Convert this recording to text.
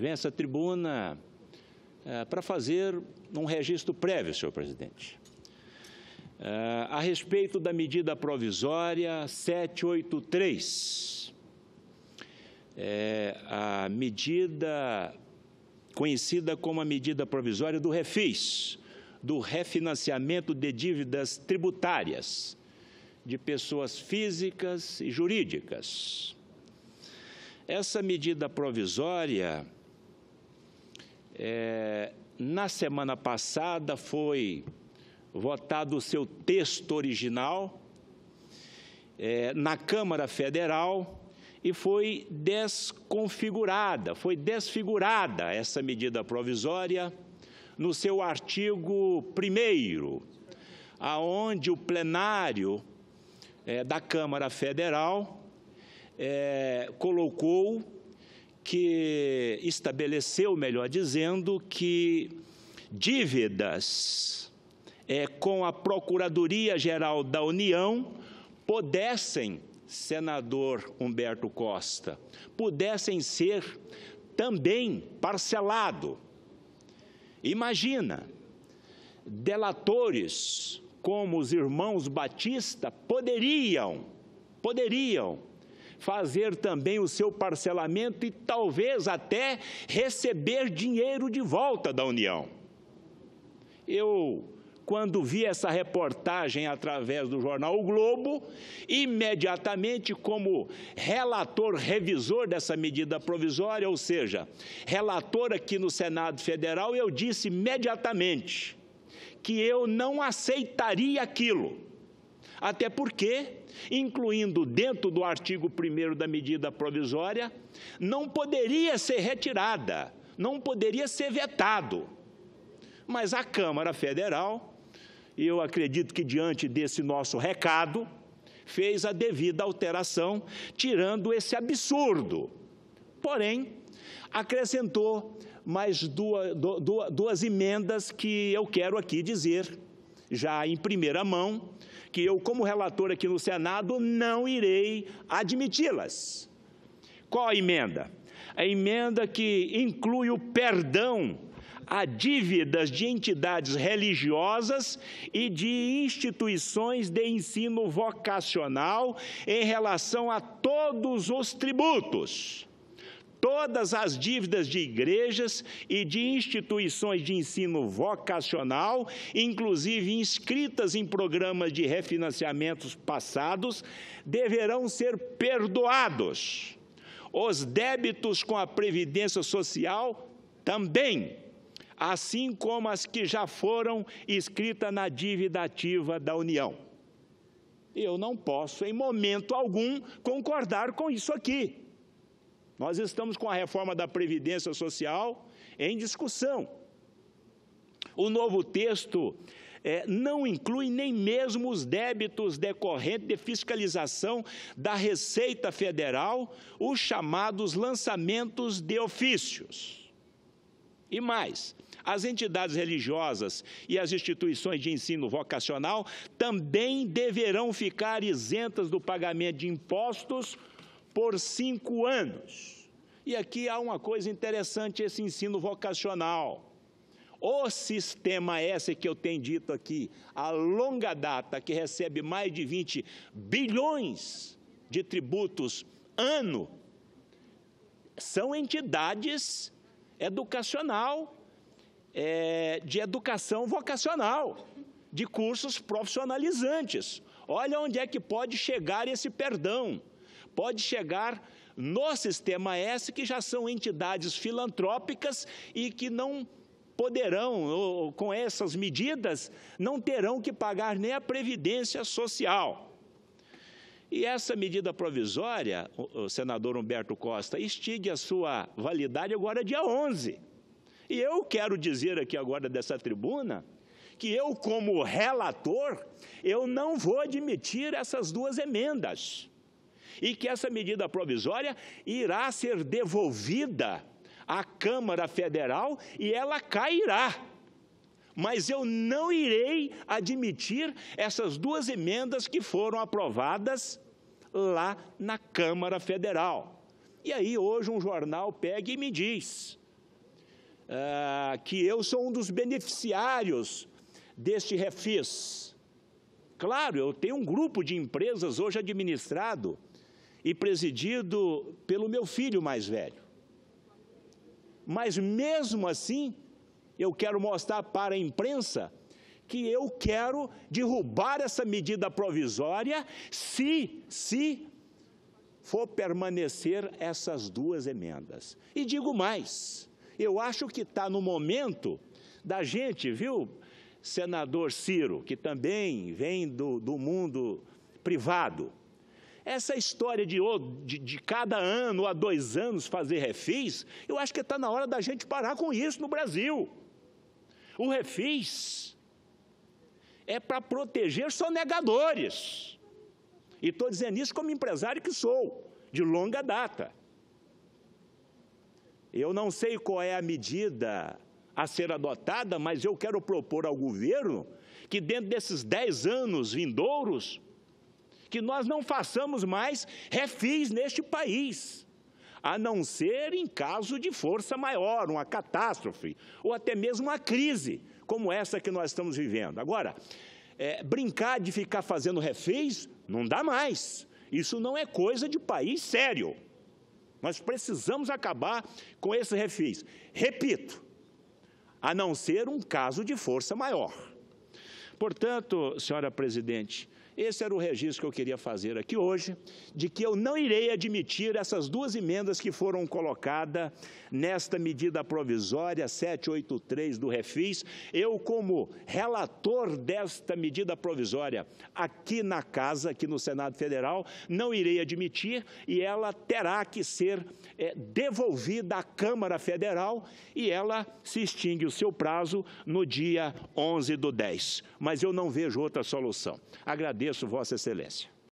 venha essa tribuna é, para fazer um registro prévio, senhor presidente. É, a respeito da medida provisória 783, é, eh, a medida conhecida como a medida provisória do refis, do refinanciamento de dívidas tributárias de pessoas físicas e jurídicas. Essa medida provisória é, na semana passada foi votado o seu texto original é, na Câmara Federal e foi desconfigurada, foi desfigurada essa medida provisória no seu artigo 1 aonde o plenário é, da Câmara Federal é, colocou que estabeleceu, melhor dizendo, que dívidas é, com a Procuradoria Geral da União pudessem, senador Humberto Costa, pudessem ser também parcelado. Imagina, delatores como os irmãos Batista poderiam, poderiam fazer também o seu parcelamento e talvez até receber dinheiro de volta da União. Eu, quando vi essa reportagem através do jornal O Globo, imediatamente, como relator revisor dessa medida provisória, ou seja, relator aqui no Senado Federal, eu disse imediatamente que eu não aceitaria aquilo até porque, incluindo dentro do artigo 1 da medida provisória, não poderia ser retirada, não poderia ser vetado. Mas a Câmara Federal, eu acredito que diante desse nosso recado, fez a devida alteração, tirando esse absurdo. Porém, acrescentou mais duas, duas, duas emendas que eu quero aqui dizer, já em primeira mão, que eu, como relator aqui no Senado, não irei admiti-las. Qual a emenda? A emenda que inclui o perdão a dívidas de entidades religiosas e de instituições de ensino vocacional em relação a todos os tributos todas as dívidas de igrejas e de instituições de ensino vocacional, inclusive inscritas em programas de refinanciamentos passados, deverão ser perdoados. Os débitos com a Previdência Social também, assim como as que já foram escritas na dívida ativa da União. Eu não posso, em momento algum, concordar com isso aqui. Nós estamos com a reforma da Previdência Social em discussão. O novo texto é, não inclui nem mesmo os débitos decorrentes de fiscalização da Receita Federal, os chamados lançamentos de ofícios. E mais, as entidades religiosas e as instituições de ensino vocacional também deverão ficar isentas do pagamento de impostos por cinco anos. E aqui há uma coisa interessante: esse ensino vocacional. O sistema S que eu tenho dito aqui, a longa data, que recebe mais de 20 bilhões de tributos ano, são entidades educacional, é, de educação vocacional, de cursos profissionalizantes. Olha onde é que pode chegar esse perdão pode chegar no Sistema S, que já são entidades filantrópicas e que não poderão, ou, com essas medidas, não terão que pagar nem a Previdência Social. E essa medida provisória, o senador Humberto Costa, estigue a sua validade agora dia 11. E eu quero dizer aqui agora dessa tribuna que eu, como relator, eu não vou admitir essas duas emendas e que essa medida provisória irá ser devolvida à Câmara Federal e ela cairá. Mas eu não irei admitir essas duas emendas que foram aprovadas lá na Câmara Federal. E aí, hoje, um jornal pega e me diz ah, que eu sou um dos beneficiários deste refis. Claro, eu tenho um grupo de empresas hoje administrado e presidido pelo meu filho mais velho. Mas mesmo assim, eu quero mostrar para a imprensa que eu quero derrubar essa medida provisória se, se for permanecer essas duas emendas. E digo mais, eu acho que está no momento da gente, viu, senador Ciro, que também vem do, do mundo privado, essa história de, de, de cada ano a dois anos fazer refis, eu acho que está na hora da gente parar com isso no Brasil. O refis é para proteger sonegadores. E estou dizendo isso como empresário que sou, de longa data. Eu não sei qual é a medida a ser adotada, mas eu quero propor ao governo que dentro desses 10 anos vindouros, que nós não façamos mais refis neste país, a não ser em caso de força maior, uma catástrofe, ou até mesmo uma crise, como essa que nós estamos vivendo. Agora, é, brincar de ficar fazendo refis não dá mais. Isso não é coisa de país sério. Nós precisamos acabar com esses refis. Repito, a não ser um caso de força maior. Portanto, senhora presidente, esse era o registro que eu queria fazer aqui hoje, de que eu não irei admitir essas duas emendas que foram colocadas nesta medida provisória 783 do Refis. Eu, como relator desta medida provisória aqui na Casa, aqui no Senado Federal, não irei admitir e ela terá que ser é, devolvida à Câmara Federal e ela se extingue o seu prazo no dia 11 do 10. Mas eu não vejo outra solução. Agradeço isso, Vossa Excelência.